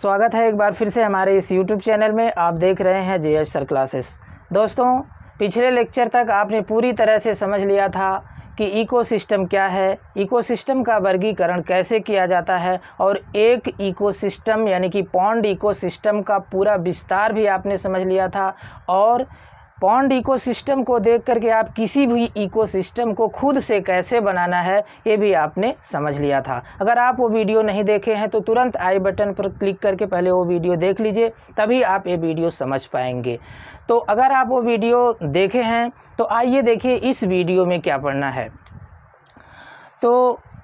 स्वागत है एक बार फिर से हमारे इस YouTube चैनल में आप देख रहे हैं जे एस सर क्लासेस दोस्तों पिछले लेक्चर तक आपने पूरी तरह से समझ लिया था कि इकोसिस्टम क्या है इकोसिस्टम का वर्गीकरण कैसे किया जाता है और एक इकोसिस्टम यानी कि पॉन्ड इकोसिस्टम का पूरा विस्तार भी आपने समझ लिया था और पॉन्ड इकोसिस्टम को देख करके आप किसी भी इकोसिस्टम को खुद से कैसे बनाना है ये भी आपने समझ लिया था अगर आप वो वीडियो नहीं देखे हैं तो तुरंत आई बटन पर क्लिक करके पहले वो वीडियो देख लीजिए तभी आप ये वीडियो समझ पाएंगे तो अगर आप वो वीडियो देखे हैं तो आइए देखिए इस वीडियो में क्या पढ़ना है तो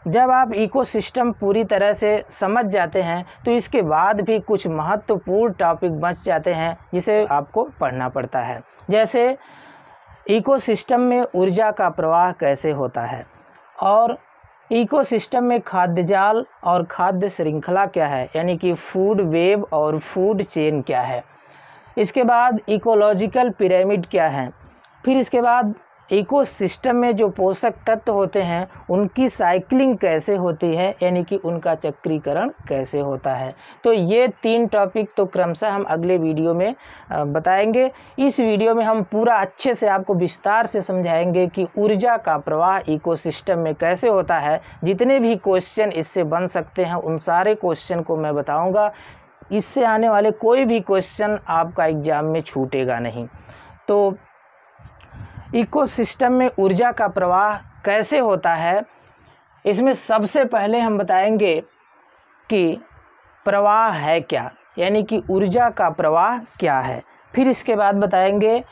जब आप इकोसिस्टम पूरी तरह से समझ जाते हैं तो इसके बाद भी कुछ महत्वपूर्ण टॉपिक बच जाते हैं जिसे आपको पढ़ना पड़ता है जैसे इकोसिस्टम में ऊर्जा का प्रवाह कैसे होता है और इकोसिस्टम में खाद्य जाल और खाद्य श्रृंखला क्या है यानी कि फूड वेव और फूड चेन क्या है इसके बाद इकोलॉजिकल पिरामिड क्या है फिर इसके बाद इकोसिस्टम में जो पोषक तत्व होते हैं उनकी साइकिलिंग कैसे होती है यानी कि उनका चक्रीकरण कैसे होता है तो ये तीन टॉपिक तो क्रमशः हम अगले वीडियो में बताएंगे इस वीडियो में हम पूरा अच्छे से आपको विस्तार से समझाएंगे कि ऊर्जा का प्रवाह इकोसिस्टम में कैसे होता है जितने भी क्वेश्चन इससे बन सकते हैं उन सारे क्वेश्चन को मैं बताऊँगा इससे आने वाले कोई भी क्वेश्चन आपका एग्ज़ाम में छूटेगा नहीं तो इकोसिस्टम में ऊर्जा का प्रवाह कैसे होता है इसमें सबसे पहले हम बताएंगे कि प्रवाह है क्या यानी कि ऊर्जा का प्रवाह क्या है फिर इसके बाद बताएंगे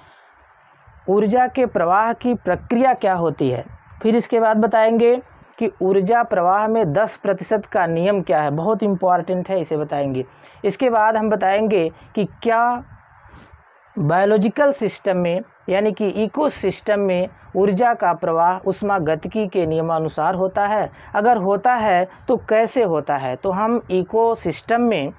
ऊर्जा के प्रवाह की प्रक्रिया क्या होती है फिर इसके बाद बताएंगे कि ऊर्जा प्रवाह में 10 प्रतिशत का नियम क्या है बहुत इम्पॉर्टेंट है इसे बताएंगे इसके बाद हम बताएंगे कि क्या बायोलॉजिकल सिस्टम में यानी कि सिस्टम में ऊर्जा का प्रवाह उष्मा गतिकी के नियमानुसार होता है अगर होता है तो कैसे होता है तो हम सिस्टम में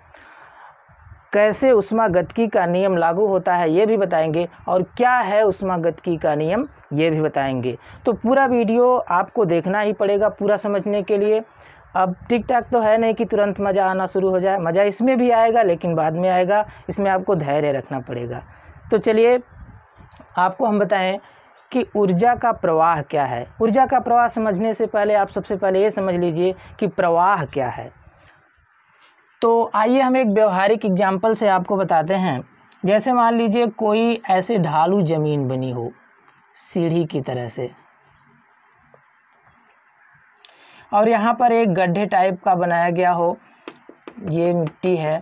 कैसे उष्मा गतिकी का नियम लागू होता है ये भी बताएंगे और क्या है उष्मा गतिकी का नियम ये भी बताएंगे तो पूरा वीडियो आपको देखना ही पड़ेगा पूरा समझने के लिए अब टिक टाक तो है नहीं कि तुरंत मज़ा आना शुरू हो जाए मज़ा इसमें भी आएगा लेकिन बाद में आएगा इसमें आपको धैर्य रखना पड़ेगा तो चलिए आपको हम बताएं कि ऊर्जा का प्रवाह क्या है ऊर्जा का प्रवाह समझने से पहले आप सबसे पहले ये समझ लीजिए कि प्रवाह क्या है तो आइए हम एक व्यवहारिक एग्जाम्पल से आपको बताते हैं जैसे मान लीजिए कोई ऐसे ढालू ज़मीन बनी हो सीढ़ी की तरह से और यहाँ पर एक गड्ढे टाइप का बनाया गया हो ये मिट्टी है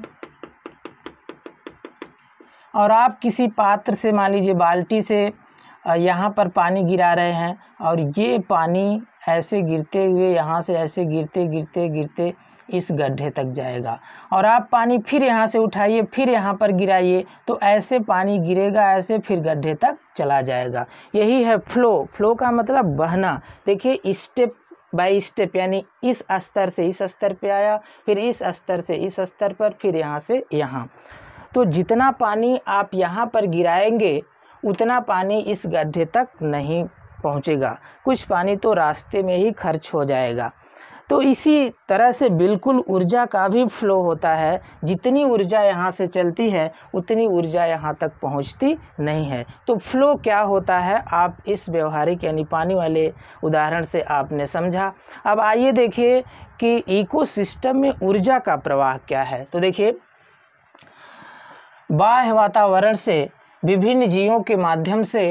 और आप किसी पात्र से मान लीजिए बाल्टी से यहाँ पर पानी गिरा रहे हैं और ये पानी ऐसे गिरते हुए यहाँ से ऐसे गिरते गिरते गिरते इस गड्ढे तक जाएगा और आप पानी फिर यहाँ से उठाइए फिर यहाँ पर गिराइए तो ऐसे पानी गिरेगा ऐसे फिर गड्ढे तक चला जाएगा यही है फ्लो फ्लो का मतलब बहना देखिए स्टेप बाई स्टेप यानी इस स्तर से इस स्तर पे आया फिर इस स्तर से इस स्तर पर फिर यहाँ से यहाँ तो जितना पानी आप यहाँ पर गिराएंगे उतना पानी इस गड्ढे तक नहीं पहुँचेगा कुछ पानी तो रास्ते में ही खर्च हो जाएगा तो इसी तरह से बिल्कुल ऊर्जा का भी फ्लो होता है जितनी ऊर्जा यहाँ से चलती है उतनी ऊर्जा यहाँ तक पहुँचती नहीं है तो फ्लो क्या होता है आप इस व्यवहारिक यानी पानी वाले उदाहरण से आपने समझा अब आइए देखिए कि इकोसिस्टम में ऊर्जा का प्रवाह क्या है तो देखिए बाह्य वातावरण से विभिन्न जीवों के माध्यम से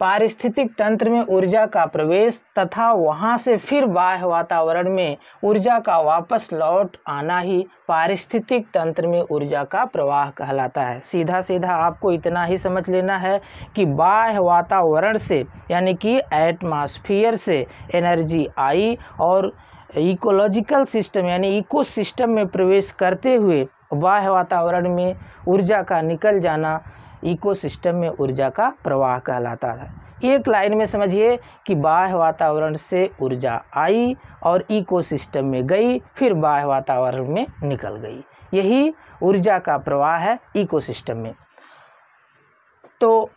पारिस्थितिक तंत्र में ऊर्जा का प्रवेश तथा वहाँ से फिर बाह्य वातावरण में ऊर्जा का वापस लौट आना ही पारिस्थितिक तंत्र में ऊर्जा का प्रवाह कहलाता है सीधा सीधा आपको इतना ही समझ लेना है कि बाह्य वातावरण से यानी कि एटमॉस्फेयर से एनर्जी आई और इकोलॉजिकल सिस्टम यानी इकोसिस्टम में प्रवेश करते हुए बाह्य वातावरण में ऊर्जा का निकल जाना इकोसिस्टम में ऊर्जा का प्रवाह कहलाता है एक लाइन में समझिए कि बाह्य वातावरण से ऊर्जा आई और इकोसिस्टम में गई फिर बाह्य वातावरण में निकल गई यही ऊर्जा का प्रवाह है इकोसिस्टम में तो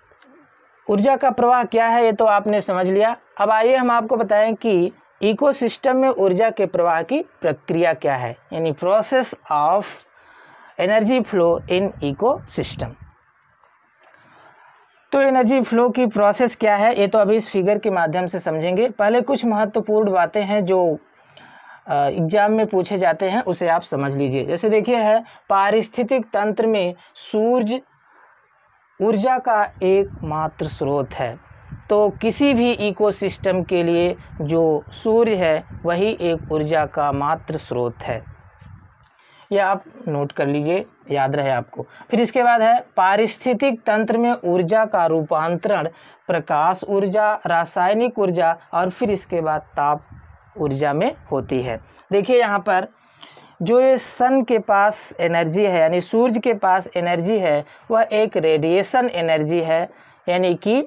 ऊर्जा का प्रवाह क्या है ये तो आपने समझ लिया अब आइए हम आपको बताएं कि इकोसिस्टम में ऊर्जा के प्रवाह की प्रक्रिया क्या है यानी process of energy flow in ecosystem तो एनर्जी फ्लो की प्रोसेस क्या है ये तो अभी इस फिगर के माध्यम से समझेंगे पहले कुछ महत्वपूर्ण बातें हैं जो एग्जाम में पूछे जाते हैं उसे आप समझ लीजिए जैसे देखिए है पारिस्थितिक तंत्र में सूर्य ऊर्जा का एकमात्र स्रोत है तो किसी भी इकोसिस्टम के लिए जो सूर्य है वही एक ऊर्जा का मात्र स्रोत है ये आप नोट कर लीजिए याद रहे आपको फिर इसके बाद है पारिस्थितिक तंत्र में ऊर्जा का रूपांतरण प्रकाश ऊर्जा रासायनिक ऊर्जा और फिर इसके बाद ताप ऊर्जा में होती है देखिए यहाँ पर जो ये सन के पास एनर्जी है यानी सूर्य के पास एनर्जी है वह एक रेडिएशन एनर्जी है यानी कि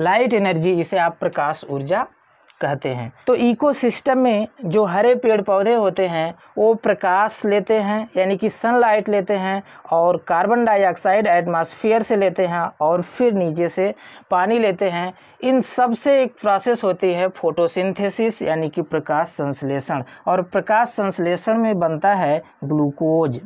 लाइट एनर्जी जिसे आप प्रकाश ऊर्जा कहते हैं तो इकोसिस्टम में जो हरे पेड़ पौधे होते हैं वो प्रकाश लेते हैं यानी कि सनलाइट लेते हैं और कार्बन डाइऑक्साइड एटमॉस्फेयर से लेते हैं और फिर नीचे से पानी लेते हैं इन सब से एक प्रोसेस होती है फोटोसिंथेसिस यानी कि प्रकाश संश्लेषण और प्रकाश संश्लेषण में बनता है ग्लूकोज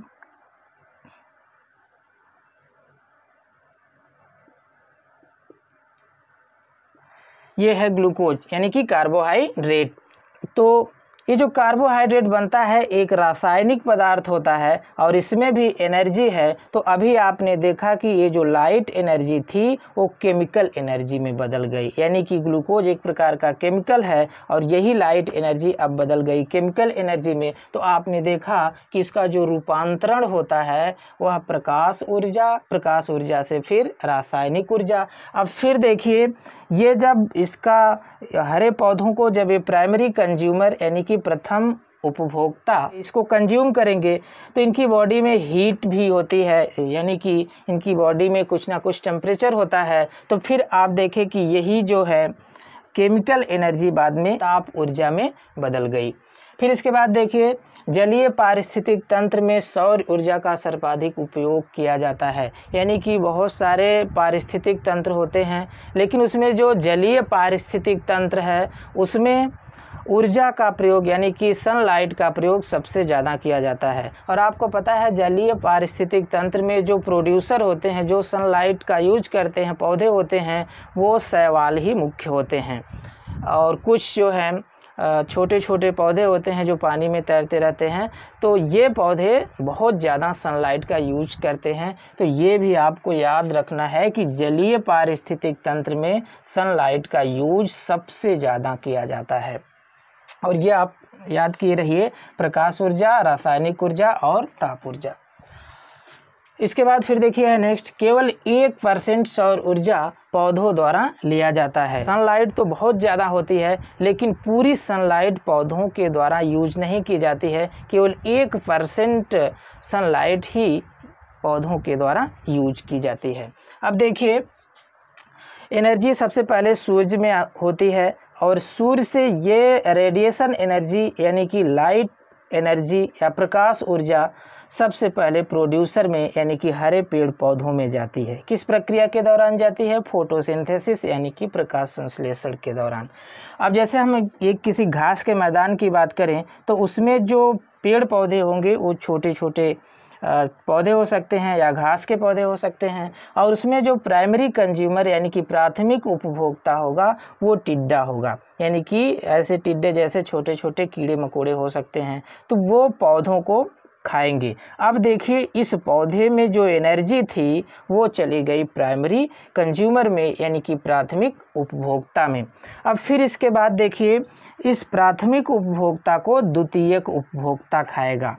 ये है ग्लूकोज यानी कि कार्बोहाइड्रेट तो ये जो कार्बोहाइड्रेट बनता है एक रासायनिक पदार्थ होता है और इसमें भी एनर्जी है तो अभी आपने देखा कि ये जो लाइट एनर्जी थी वो केमिकल एनर्जी में बदल गई यानी कि ग्लूकोज एक प्रकार का केमिकल है और यही लाइट एनर्जी अब बदल गई केमिकल एनर्जी में तो आपने देखा कि इसका जो रूपांतरण होता है वह प्रकाश ऊर्जा प्रकाश ऊर्जा से फिर रासायनिक ऊर्जा अब फिर देखिए ये जब इसका हरे पौधों को जब ये प्राइमरी कंज्यूमर यानी कि की प्रथम उपभोक्ता इसको कंज्यूम करेंगे तो इनकी बॉडी में हीट भी होती है यानी कि इनकी बॉडी में कुछ ना कुछ टेम्परेचर होता है तो फिर आप देखें कि यही जो है केमिकल एनर्जी बाद में ताप ऊर्जा में बदल गई फिर इसके बाद देखिए जलीय पारिस्थितिक तंत्र में सौर ऊर्जा का सर्वाधिक उपयोग किया जाता है यानी कि बहुत सारे पारिस्थितिक तंत्र होते हैं लेकिन उसमें जो जलीय पारिस्थितिक तंत्र है उसमें ऊर्जा का प्रयोग यानी कि सनलाइट का प्रयोग सबसे ज़्यादा किया जाता है और आपको पता है जलीय पारिस्थितिक तंत्र में जो प्रोड्यूसर होते हैं जो सनलाइट का यूज करते हैं पौधे होते हैं वो शैवाल ही मुख्य होते हैं और कुछ जो है छोटे छोटे पौधे होते हैं जो पानी में तैरते रहते हैं तो ये पौधे बहुत ज़्यादा सनलाइट का यूज करते हैं तो ये भी आपको याद रखना है कि जलीय पारिस्थितिक तंत्र में सनलाइट का यूज सबसे ज़्यादा किया जाता है और ये आप याद किए रहिए प्रकाश ऊर्जा रासायनिक ऊर्जा और ताप ऊर्जा इसके बाद फिर देखिए है नेक्स्ट केवल एक परसेंट सौर ऊर्जा पौधों द्वारा लिया जाता है सनलाइट तो बहुत ज़्यादा होती है लेकिन पूरी सनलाइट पौधों के द्वारा यूज नहीं की जाती है केवल एक परसेंट सनलाइट ही पौधों के द्वारा यूज की जाती है अब देखिए एनर्जी सबसे पहले सूरज में होती है और सूर्य से ये रेडिएशन एनर्जी यानी कि लाइट एनर्जी या प्रकाश ऊर्जा सबसे पहले प्रोड्यूसर में यानी कि हरे पेड़ पौधों में जाती है किस प्रक्रिया के दौरान जाती है फोटोसिंथेसिस यानी कि प्रकाश संश्लेषण के दौरान अब जैसे हम एक किसी घास के मैदान की बात करें तो उसमें जो पेड़ पौधे होंगे वो छोटे छोटे पौधे हो सकते हैं या घास के पौधे हो सकते हैं और उसमें जो प्राइमरी कंज्यूमर यानी कि प्राथमिक उपभोक्ता होगा वो टिड्डा होगा यानी कि ऐसे टिड्डे जैसे छोटे छोटे कीड़े मकोड़े हो सकते हैं तो वो पौधों को खाएंगे अब देखिए इस पौधे में जो एनर्जी थी वो चली गई प्राइमरी कंज्यूमर में यानी कि प्राथमिक उपभोक्ता में अब फिर इसके बाद देखिए इस प्राथमिक उपभोक्ता को द्वितीयक उपभोक्ता खाएगा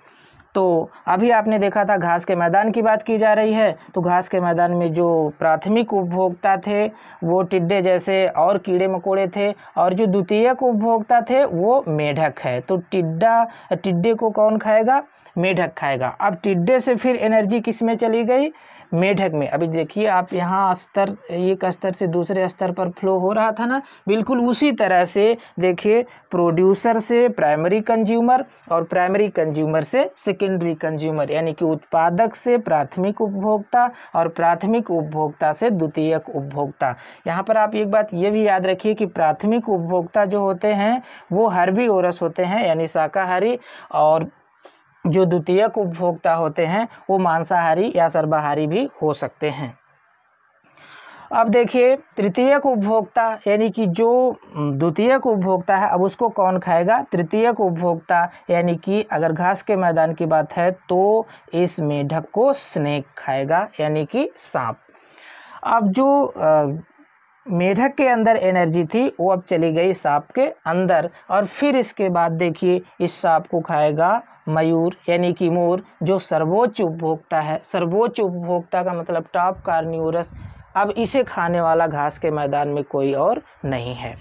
तो अभी आपने देखा था घास के मैदान की बात की जा रही है तो घास के मैदान में जो प्राथमिक उपभोक्ता थे वो टिड्डे जैसे और कीड़े मकोड़े थे और जो द्वितीयक उपभोक्ता थे वो मेढक है तो टिड्डा टिड्डे को कौन खाएगा मेढक खाएगा अब टिड्डे से फिर एनर्जी किस में चली गई मेढक में अभी देखिए आप यहाँ स्तर एक स्तर से दूसरे स्तर पर फ्लो हो रहा था ना बिल्कुल उसी तरह से देखिए प्रोड्यूसर से प्राइमरी कंज्यूमर और प्राइमरी कंज्यूमर से सेकेंडरी कंज्यूमर यानी कि उत्पादक से प्राथमिक उपभोक्ता और प्राथमिक उपभोक्ता से द्वितीयक उपभोक्ता यहाँ पर आप एक बात ये भी याद रखिए कि प्राथमिक उपभोक्ता जो होते हैं वो हर्बी ओरस होते हैं यानी शाकाहारी और जो द्वितीयक उपभोक्ता होते हैं वो मांसाहारी या सर्वाहारी भी हो सकते हैं अब देखिए तृतीयक उपभोक्ता यानी कि जो द्वितीयक उपभोक्ता है अब उसको कौन खाएगा तृतीयक उपभोक्ता यानी कि अगर घास के मैदान की बात है तो इस मेढक को स्नेक खाएगा यानी कि सांप अब जो मेढक के अंदर एनर्जी थी वो अब चली गई सांप के अंदर और फिर इसके बाद देखिए इस सांप को खाएगा मयूर यानी कि मोर जो सर्वोच्च उपभोक्ता है सर्वोच्च उपभोक्ता का मतलब टॉप कार्नियोरस अब इसे खाने वाला घास के मैदान में कोई और नहीं है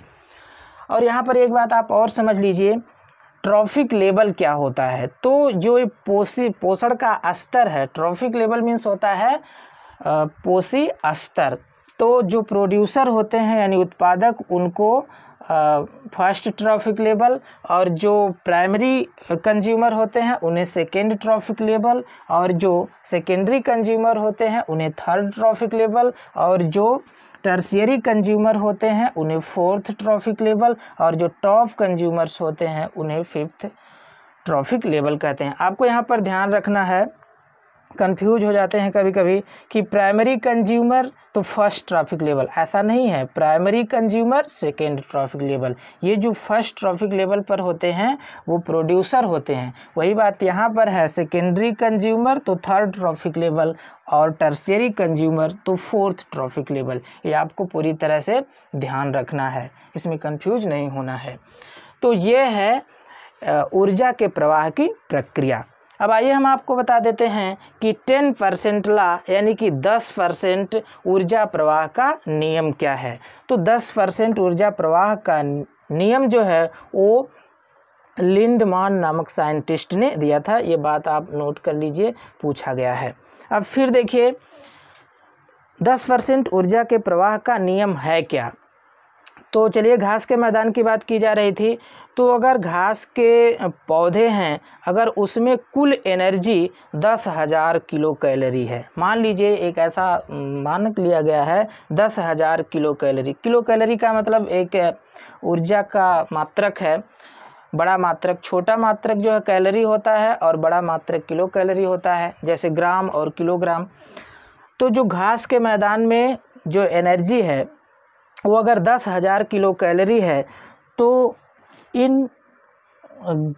और यहाँ पर एक बात आप और समझ लीजिए ट्रॉफिक लेवल क्या होता है तो जो पोषी पोषण का स्तर है ट्रॉफिक लेवल मीन्स होता है पोषी स्तर तो जो प्रोड्यूसर होते हैं यानी उत्पादक उनको फर्स्ट ट्रॉफिक लेबल और जो प्राइमरी कंज्यूमर होते हैं उन्हें सेकेंड ट्रॉफिक लेबल और जो सेकेंडरी कंज्यूमर होते हैं उन्हें थर्ड ट्रॉफिक लेबल और जो टर्सियरी कंज्यूमर होते हैं उन्हें फोर्थ ट्रॉफिक लेबल और जो टॉप कंज्यूमर्स होते हैं उन्हें फिफ्थ ट्रॉफिक लेबल कहते हैं आपको यहाँ पर ध्यान रखना है कंफ्यूज हो जाते हैं कभी कभी कि प्राइमरी कंज्यूमर तो फर्स्ट ट्रैफिक लेवल ऐसा नहीं है primary consumer second trophic level ये जो फर्स्ट ट्रैफिक लेवल पर होते हैं वो प्रोड्यूसर होते हैं वही बात यहाँ पर है सेकेंडरी कंज्यूमर तो थर्ड ट्रैफिक लेवल और टर्सरी कंज्यूमर तो फोर्थ ट्रैफिक लेवल ये आपको पूरी तरह से ध्यान रखना है इसमें कन्फ्यूज नहीं होना है तो ये है ऊर्जा के प्रवाह की प्रक्रिया अब आइए हम आपको बता देते हैं कि टेन परसेंट ला यानी कि दस परसेंट ऊर्जा प्रवाह का नियम क्या है तो दस परसेंट ऊर्जा प्रवाह का नियम जो है वो लिंडमान नामक साइंटिस्ट ने दिया था ये बात आप नोट कर लीजिए पूछा गया है अब फिर देखिए दस परसेंट ऊर्जा के प्रवाह का नियम है क्या तो चलिए घास के मैदान की बात की जा रही थी तो अगर घास के पौधे हैं अगर उसमें कुल एनर्जी दस हज़ार किलो कैलोरी है मान लीजिए एक ऐसा मानक लिया गया है दस हज़ार किलो कैलोरी किलो कैलोरी का मतलब एक ऊर्जा का मात्रक है बड़ा मात्रक छोटा मात्रक जो है कैलोरी होता है और बड़ा मात्रक किलो कैलोरी होता है जैसे ग्राम और किलोग्राम तो जो घास के मैदान में जो एनर्जी है वो अगर दस हज़ार किलो कैलोरी है तो इन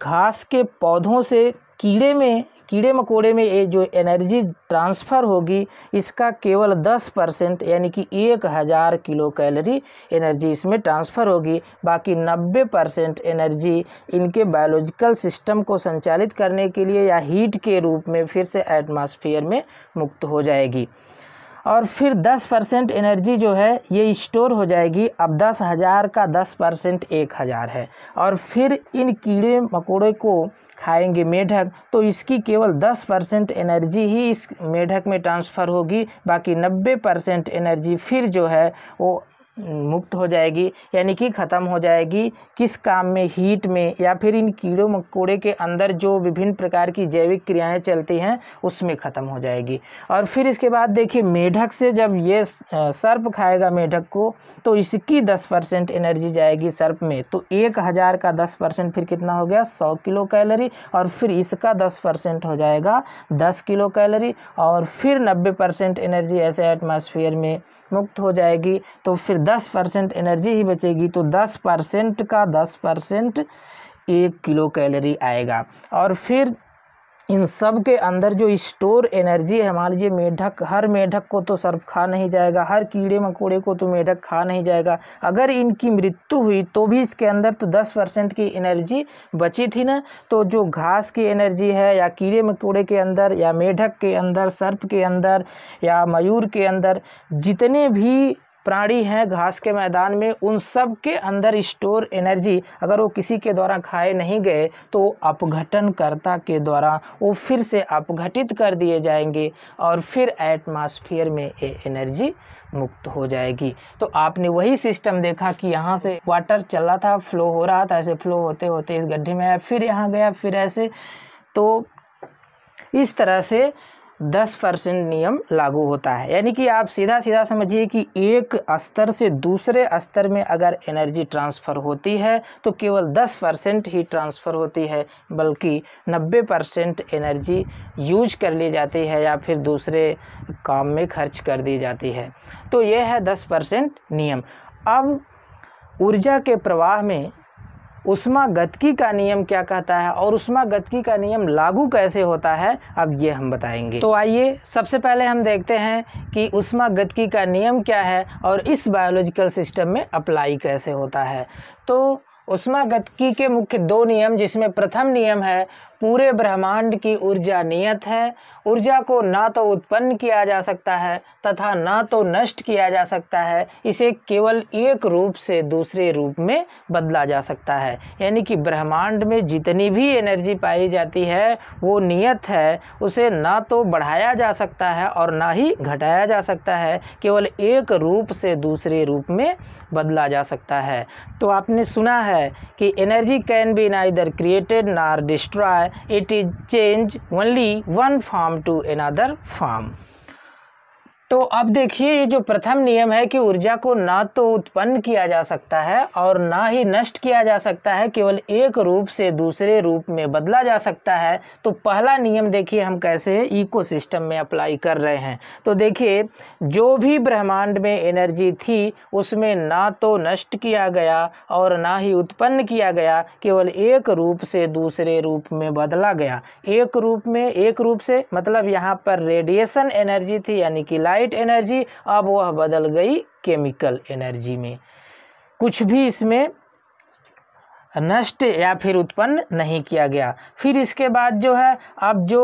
घास के पौधों से कीड़े में कीड़े मकोड़े में ये जो एनर्जी ट्रांसफ़र होगी इसका केवल 10 परसेंट यानी कि एक हज़ार किलो कैलोरी एनर्जी इसमें ट्रांसफ़र होगी बाकी 90 परसेंट एनर्जी इनके बायोलॉजिकल सिस्टम को संचालित करने के लिए या हीट के रूप में फिर से एटमॉस्फेयर में मुक्त हो जाएगी और फिर 10 परसेंट एनर्जी जो है ये स्टोर हो जाएगी अब दस हज़ार का 10 परसेंट एक हज़ार है और फिर इन कीड़े मकोड़े को खाएंगे मेढक तो इसकी केवल 10 परसेंट एनर्जी ही इस मेढक में ट्रांसफ़र होगी बाकी 90 परसेंट एनर्जी फिर जो है वो मुक्त हो जाएगी यानी कि ख़त्म हो जाएगी किस काम में हीट में या फिर इन कीड़ों मकोड़े के अंदर जो विभिन्न प्रकार की जैविक क्रियाएं चलती हैं उसमें ख़त्म हो जाएगी और फिर इसके बाद देखिए मेढक से जब ये सर्प खाएगा मेढक को तो इसकी दस परसेंट एनर्जी जाएगी सर्प में तो एक हज़ार का दस परसेंट फिर कितना हो गया सौ किलो कैलरी और फिर इसका दस परसेंट हो जाएगा दस किलो कैलरी और फिर नब्बे परसेंट एनर्जी ऐसे एटमॉस्फेयर में मुक्त हो जाएगी तो फिर दस परसेंट एनर्जी ही बचेगी तो दस परसेंट का दस परसेंट एक किलो कैलोरी आएगा और फिर इन सब के अंदर जो स्टोर एनर्जी है मान लीजिए मेढक हर मेढक को तो सर्फ खा नहीं जाएगा हर कीड़े मकोड़े को तो मेढक खा नहीं जाएगा अगर इनकी मृत्यु हुई तो भी इसके अंदर तो दस परसेंट की एनर्जी बची थी ना तो जो घास की एनर्जी है या कीड़े मकोड़े के अंदर या मेढक के अंदर सर्फ के अंदर या मयूर के अंदर जितने भी प्राणी हैं घास के मैदान में उन सब के अंदर स्टोर एनर्जी अगर वो किसी के द्वारा खाए नहीं गए तो अपघटनकर्ता के द्वारा वो फिर से अपघटित कर दिए जाएंगे और फिर एटमॉस्फेयर में ये एनर्जी मुक्त हो जाएगी तो आपने वही सिस्टम देखा कि यहाँ से वाटर चल रहा था फ्लो हो रहा था ऐसे फ्लो होते होते इस गड्ढे में आया फिर यहाँ गया फिर ऐसे तो इस तरह से दस परसेंट नियम लागू होता है यानी कि आप सीधा सीधा समझिए कि एक स्तर से दूसरे स्तर में अगर एनर्जी ट्रांसफ़र होती है तो केवल दस परसेंट ही ट्रांसफ़र होती है बल्कि नब्बे परसेंट एनर्जी यूज कर ली जाती है या फिर दूसरे काम में खर्च कर दी जाती है तो यह है दस परसेंट नियम अब ऊर्जा के प्रवाह में उष्मा गतकी का नियम क्या कहता है और उष्मा गतकी का नियम लागू कैसे होता है अब ये हम बताएंगे तो आइए सबसे पहले हम देखते हैं कि उष्मा गतकी का नियम क्या है और इस बायोलॉजिकल सिस्टम में अप्लाई कैसे होता है तो उष्मा गतकी के मुख्य दो नियम जिसमें प्रथम नियम है पूरे ब्रह्मांड की ऊर्जा नियत है ऊर्जा को ना तो उत्पन्न किया जा सकता है तथा ना तो नष्ट किया जा सकता है इसे केवल एक रूप से दूसरे रूप में बदला जा सकता है यानी कि ब्रह्मांड में जितनी भी एनर्जी पाई जाती है वो नियत है उसे ना तो बढ़ाया जा सकता है और ना ही घटाया जा सकता है केवल एक रूप से दूसरे रूप में बदला जा सकता है तो आपने सुना है कि एनर्जी कैन बी ना इधर क्रिएटेड ना destroy it is change only one form to another form. तो अब देखिए ये जो प्रथम नियम है कि ऊर्जा को ना तो उत्पन्न किया जा सकता है और ना ही नष्ट किया जा सकता है केवल एक रूप से दूसरे रूप में बदला जा सकता है तो पहला नियम देखिए हम कैसे इकोसिस्टम में अप्लाई कर रहे हैं तो देखिए जो भी ब्रह्मांड में एनर्जी थी उसमें ना तो नष्ट किया गया और ना ही उत्पन्न किया गया केवल एक रूप से दूसरे रूप में बदला गया एक रूप में एक रूप से मतलब यहाँ पर रेडिएशन एनर्जी थी यानी कि लाइट लाइट एनर्जी अब वह बदल गई केमिकल एनर्जी में कुछ भी इसमें नष्ट या फिर उत्पन्न नहीं किया गया फिर इसके बाद जो है अब जो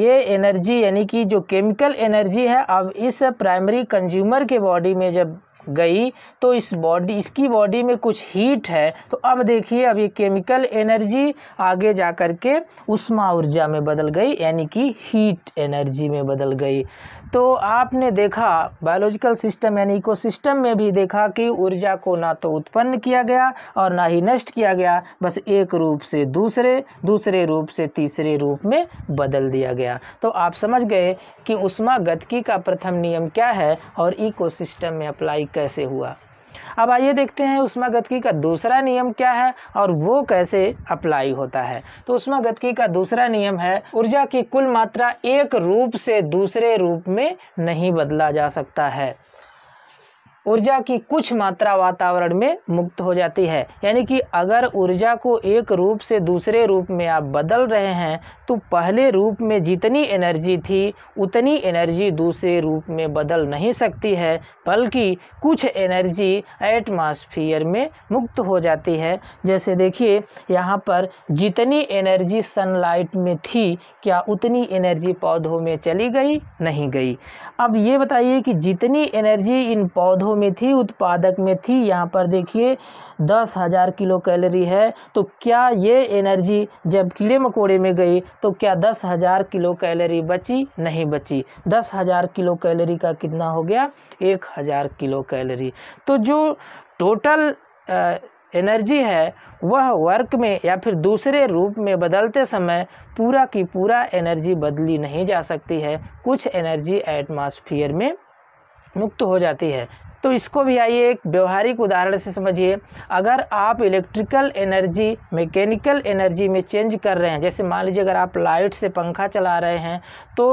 ये एनर्जी यानी कि जो केमिकल एनर्जी है अब इस प्राइमरी कंज्यूमर के बॉडी में जब गई तो इस बॉडी इसकी बॉडी में कुछ हीट है तो अब देखिए अब ये केमिकल एनर्जी आगे जा कर के उष्मा ऊर्जा में बदल गई यानी कि हीट एनर्जी में बदल गई तो आपने देखा बायोलॉजिकल सिस्टम यानी इकोसिस्टम में भी देखा कि ऊर्जा को ना तो उत्पन्न किया गया और ना ही नष्ट किया गया बस एक रूप से दूसरे दूसरे रूप से तीसरे रूप में बदल दिया गया तो आप समझ गए कि उष्मा उष्मागतिकी का प्रथम नियम क्या है और इकोसिस्टम में अप्लाई कैसे हुआ अब आइए देखते हैं उष्मागतिकी का दूसरा नियम क्या है और वो कैसे अप्लाई होता है तो उष्मागतिकी का दूसरा नियम है ऊर्जा की कुल मात्रा एक रूप से दूसरे रूप में नहीं बदला जा सकता है ऊर्जा की कुछ मात्रा वातावरण में मुक्त हो जाती है यानी कि अगर ऊर्जा को एक रूप से दूसरे रूप में आप बदल रहे हैं तो पहले रूप में जितनी एनर्जी थी उतनी एनर्जी दूसरे रूप में बदल नहीं सकती है बल्कि कुछ एनर्जी एटमॉस्फेयर में मुक्त हो जाती है जैसे देखिए यहाँ पर जितनी एनर्जी सनलाइट में थी क्या उतनी एनर्जी पौधों में चली गई नहीं गई अब ये बताइए कि जितनी एनर्जी इन पौधों समूह में थी उत्पादक में थी यहाँ पर देखिए दस हज़ार किलो कैलोरी है तो क्या ये एनर्जी जब कीड़े मकोड़े में गई तो क्या दस हज़ार किलो कैलोरी बची नहीं बची दस हज़ार किलो कैलोरी का कितना हो गया एक हज़ार किलो कैलोरी तो जो टोटल एनर्जी है वह वर्क में या फिर दूसरे रूप में बदलते समय पूरा की पूरा एनर्जी बदली नहीं जा सकती है कुछ एनर्जी एटमॉस्फेयर में मुक्त हो जाती है तो इसको भी आइए एक व्यवहारिक उदाहरण से समझिए अगर आप इलेक्ट्रिकल एनर्जी मैकेनिकल एनर्जी में चेंज कर रहे हैं जैसे मान लीजिए अगर आप लाइट से पंखा चला रहे हैं तो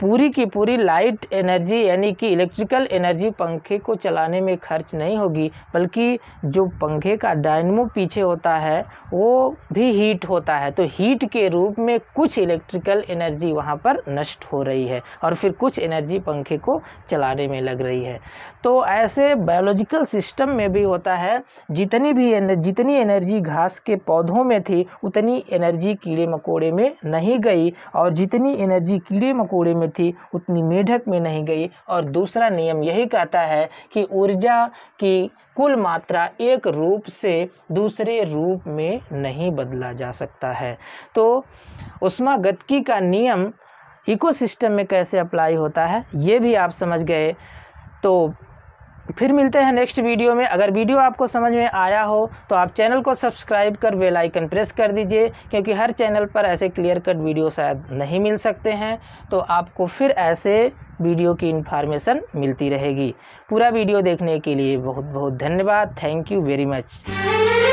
पूरी की पूरी लाइट एनर्जी यानी कि इलेक्ट्रिकल एनर्जी पंखे को चलाने में खर्च नहीं होगी बल्कि जो पंखे का डायनमो पीछे होता है वो भी हीट होता है तो हीट के रूप में कुछ इलेक्ट्रिकल एनर्जी वहाँ पर नष्ट हो रही है और फिर कुछ एनर्जी पंखे को चलाने में लग रही है तो ऐसे बायोलॉजिकल सिस्टम में भी होता है जितनी भी एनर, जितनी एनर्जी घास के पौधों में थी उतनी एनर्जी कीड़े मकोड़े में नहीं गई और जितनी एनर्जी कीड़े मकोड़े में थी उतनी मेढक में नहीं गई और दूसरा नियम यही कहता है कि ऊर्जा की कुल मात्रा एक रूप से दूसरे रूप में नहीं बदला जा सकता है तो उष्मागतकी का नियम इकोसिस्टम में कैसे अप्लाई होता है ये भी आप समझ गए तो फिर मिलते हैं नेक्स्ट वीडियो में अगर वीडियो आपको समझ में आया हो तो आप चैनल को सब्सक्राइब कर बेल आइकन प्रेस कर दीजिए क्योंकि हर चैनल पर ऐसे क्लियर कट वीडियो शायद नहीं मिल सकते हैं तो आपको फिर ऐसे वीडियो की इन्फॉर्मेशन मिलती रहेगी पूरा वीडियो देखने के लिए बहुत बहुत धन्यवाद थैंक यू वेरी मच